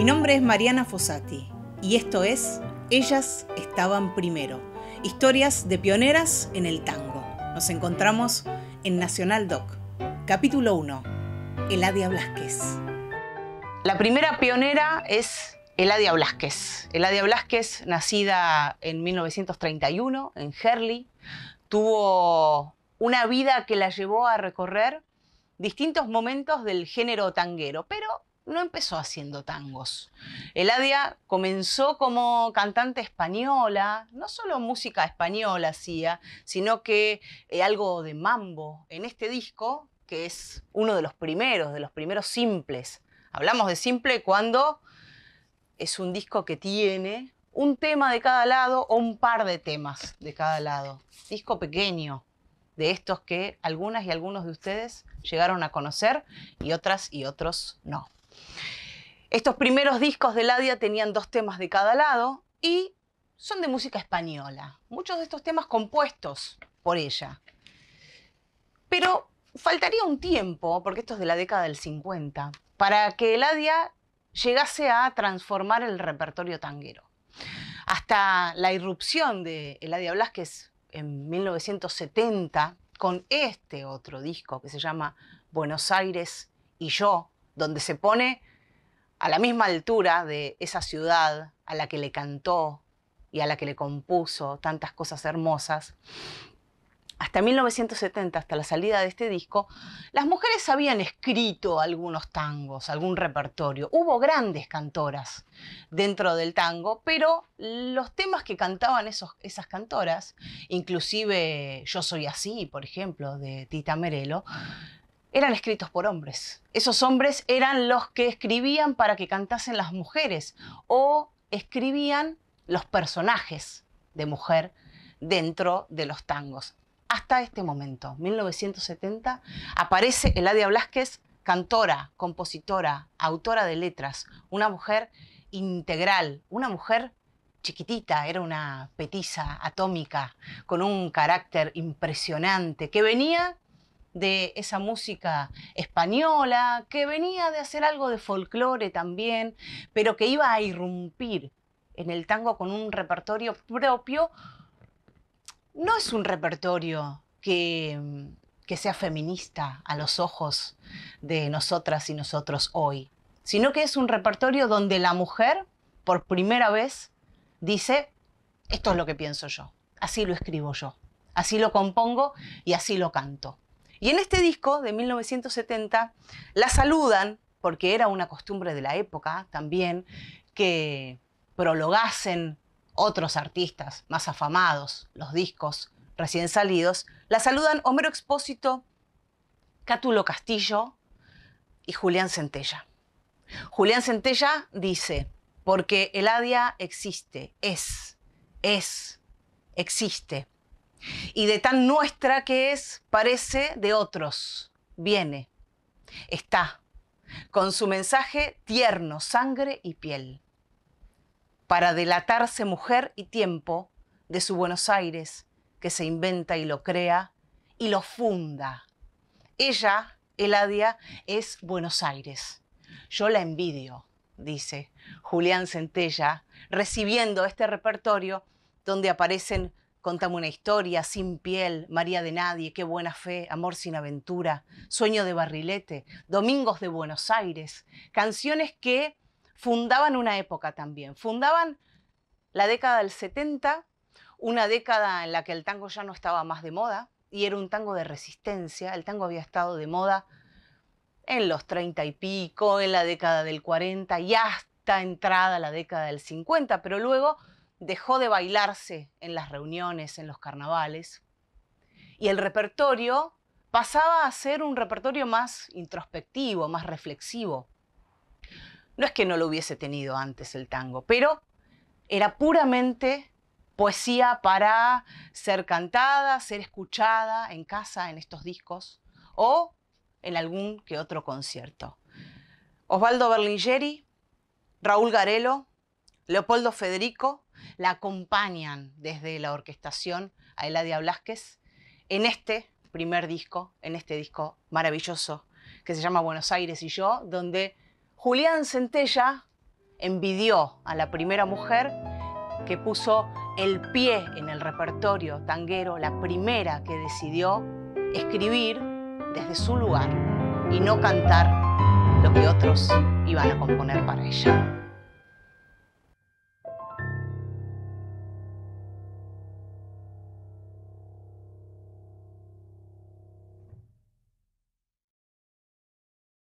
Mi nombre es Mariana Fossati y esto es Ellas estaban primero, historias de pioneras en el tango. Nos encontramos en Nacional Doc, capítulo 1, Eladia Blasquez. La primera pionera es Eladia Blasquez. Eladia Blasquez, nacida en 1931 en Herley, tuvo una vida que la llevó a recorrer distintos momentos del género tanguero, pero no empezó haciendo tangos. Eladia comenzó como cantante española, no solo música española hacía, sino que eh, algo de mambo. En este disco, que es uno de los primeros, de los primeros simples, hablamos de simple cuando es un disco que tiene un tema de cada lado o un par de temas de cada lado. Disco pequeño, de estos que algunas y algunos de ustedes llegaron a conocer y otras y otros no. Estos primeros discos de Ladia tenían dos temas de cada lado y son de música española. Muchos de estos temas compuestos por ella. Pero faltaría un tiempo, porque esto es de la década del 50, para que Eladia llegase a transformar el repertorio tanguero. Hasta la irrupción de Eladia Blasquez en 1970 con este otro disco que se llama Buenos Aires y yo, donde se pone a la misma altura de esa ciudad a la que le cantó y a la que le compuso tantas cosas hermosas. Hasta 1970, hasta la salida de este disco, las mujeres habían escrito algunos tangos, algún repertorio. Hubo grandes cantoras dentro del tango, pero los temas que cantaban esas cantoras, inclusive Yo Soy Así, por ejemplo, de Tita Merelo, eran escritos por hombres. Esos hombres eran los que escribían para que cantasen las mujeres o escribían los personajes de mujer dentro de los tangos. Hasta este momento, 1970, aparece Eladia Blasquez, cantora, compositora, autora de letras, una mujer integral, una mujer chiquitita, era una petiza atómica, con un carácter impresionante, que venía de esa música española, que venía de hacer algo de folclore también, pero que iba a irrumpir en el tango con un repertorio propio. No es un repertorio que, mm, que sea feminista a los ojos de nosotras y nosotros hoy, sino que es un repertorio donde la mujer, por primera vez, dice, esto es lo que pienso yo, así lo escribo yo, así lo compongo y así lo canto. Y en este disco de 1970 la saludan, porque era una costumbre de la época también, que prologasen otros artistas más afamados, los discos recién salidos, la saludan Homero Expósito, Cátulo Castillo y Julián Centella. Julián Centella dice, porque el ADIA existe, es, es, existe y de tan nuestra que es, parece de otros, viene, está, con su mensaje tierno, sangre y piel, para delatarse mujer y tiempo de su Buenos Aires, que se inventa y lo crea y lo funda. Ella, Eladia, es Buenos Aires. Yo la envidio, dice Julián Centella, recibiendo este repertorio donde aparecen Contame una historia, sin piel, María de nadie, qué buena fe, amor sin aventura, sueño de barrilete, domingos de Buenos Aires, canciones que fundaban una época también, fundaban la década del 70, una década en la que el tango ya no estaba más de moda y era un tango de resistencia, el tango había estado de moda en los 30 y pico, en la década del 40 y hasta entrada la década del 50, pero luego dejó de bailarse en las reuniones, en los carnavales, y el repertorio pasaba a ser un repertorio más introspectivo, más reflexivo. No es que no lo hubiese tenido antes el tango, pero era puramente poesía para ser cantada, ser escuchada en casa, en estos discos, o en algún que otro concierto. Osvaldo Berlingeri, Raúl Garelo, Leopoldo Federico la acompañan desde la orquestación a Eladia Blasquez en este primer disco, en este disco maravilloso que se llama Buenos Aires y yo, donde Julián Centella envidió a la primera mujer que puso el pie en el repertorio tanguero, la primera que decidió escribir desde su lugar y no cantar lo que otros iban a componer para ella.